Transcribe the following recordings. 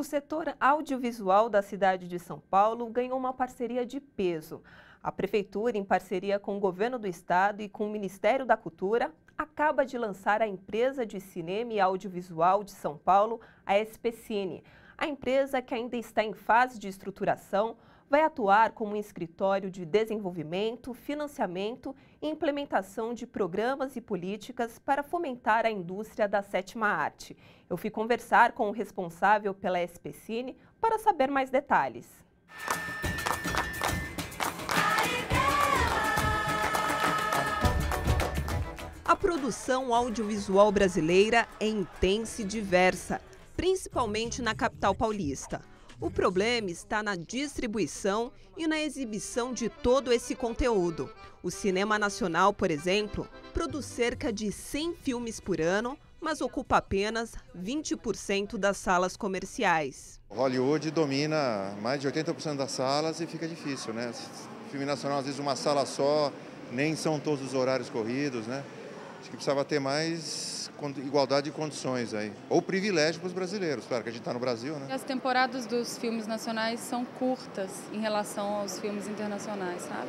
O setor audiovisual da cidade de São Paulo ganhou uma parceria de peso. A Prefeitura, em parceria com o Governo do Estado e com o Ministério da Cultura, acaba de lançar a empresa de cinema e audiovisual de São Paulo, a SPCine. A empresa, que ainda está em fase de estruturação, vai atuar como um escritório de desenvolvimento, financiamento e implementação de programas e políticas para fomentar a indústria da sétima arte. Eu fui conversar com o responsável pela SPCine para saber mais detalhes. A produção audiovisual brasileira é intensa e diversa, principalmente na capital paulista. O problema está na distribuição e na exibição de todo esse conteúdo. O cinema nacional, por exemplo, produz cerca de 100 filmes por ano, mas ocupa apenas 20% das salas comerciais. Hollywood domina mais de 80% das salas e fica difícil, né? Filme nacional, às vezes, uma sala só, nem são todos os horários corridos, né? Acho que precisava ter mais igualdade de condições aí. Ou privilégio para os brasileiros, claro, que a gente está no Brasil, né? As temporadas dos filmes nacionais são curtas em relação aos filmes internacionais, sabe?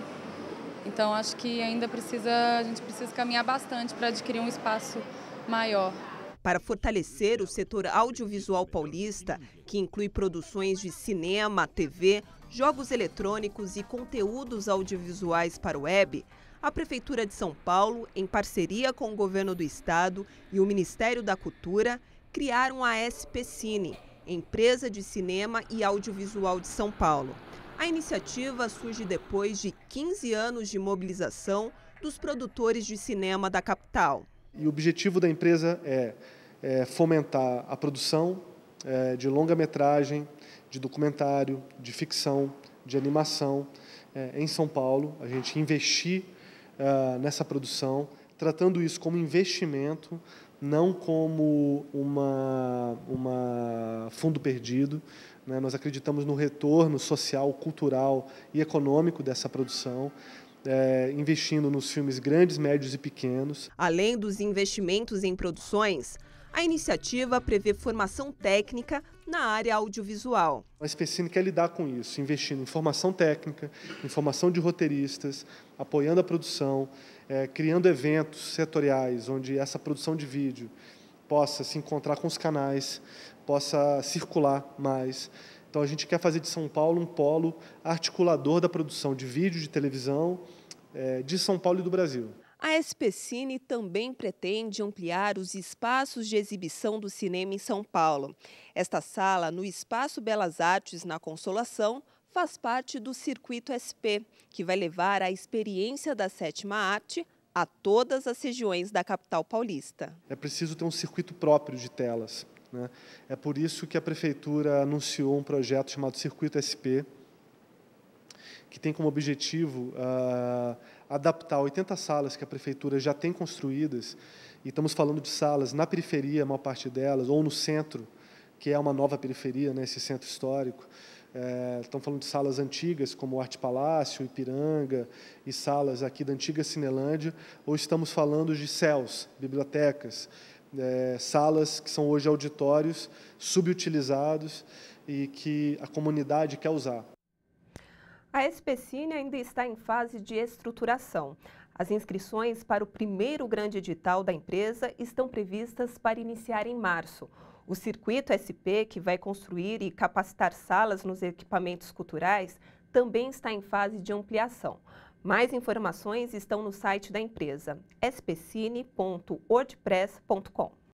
Então acho que ainda precisa, a gente precisa caminhar bastante para adquirir um espaço maior. Para fortalecer o setor audiovisual paulista, que inclui produções de cinema, TV, jogos eletrônicos e conteúdos audiovisuais para o web, a Prefeitura de São Paulo, em parceria com o Governo do Estado e o Ministério da Cultura, criaram a SP Cine, empresa de cinema e audiovisual de São Paulo. A iniciativa surge depois de 15 anos de mobilização dos produtores de cinema da capital. E o objetivo da empresa é, é fomentar a produção é, de longa-metragem, de documentário, de ficção, de animação é, em São Paulo, a gente investir uh, nessa produção, tratando isso como investimento, não como uma, uma fundo perdido. Né? Nós acreditamos no retorno social, cultural e econômico dessa produção. É, investindo nos filmes grandes, médios e pequenos. Além dos investimentos em produções, a iniciativa prevê formação técnica na área audiovisual. A Especine quer lidar com isso, investindo em formação técnica, em formação de roteiristas, apoiando a produção, é, criando eventos setoriais onde essa produção de vídeo possa se encontrar com os canais, possa circular mais. Então a gente quer fazer de São Paulo um polo articulador da produção de vídeo, de televisão, é, de São Paulo e do Brasil. A SPCine também pretende ampliar os espaços de exibição do cinema em São Paulo. Esta sala, no Espaço Belas Artes, na Consolação, faz parte do Circuito SP, que vai levar a experiência da sétima arte a todas as regiões da capital paulista. É preciso ter um circuito próprio de telas. Né? É por isso que a Prefeitura anunciou um projeto chamado Circuito SP, que tem como objetivo ah, adaptar 80 salas que a prefeitura já tem construídas, e estamos falando de salas na periferia, a maior parte delas, ou no centro, que é uma nova periferia, né, esse centro histórico. É, estamos falando de salas antigas, como Arte Palácio, Ipiranga, e salas aqui da antiga Cinelândia, ou estamos falando de céus, bibliotecas, é, salas que são hoje auditórios subutilizados e que a comunidade quer usar. A SPCine ainda está em fase de estruturação. As inscrições para o primeiro grande edital da empresa estão previstas para iniciar em março. O Circuito SP, que vai construir e capacitar salas nos equipamentos culturais, também está em fase de ampliação. Mais informações estão no site da empresa, spcine.wordpress.com.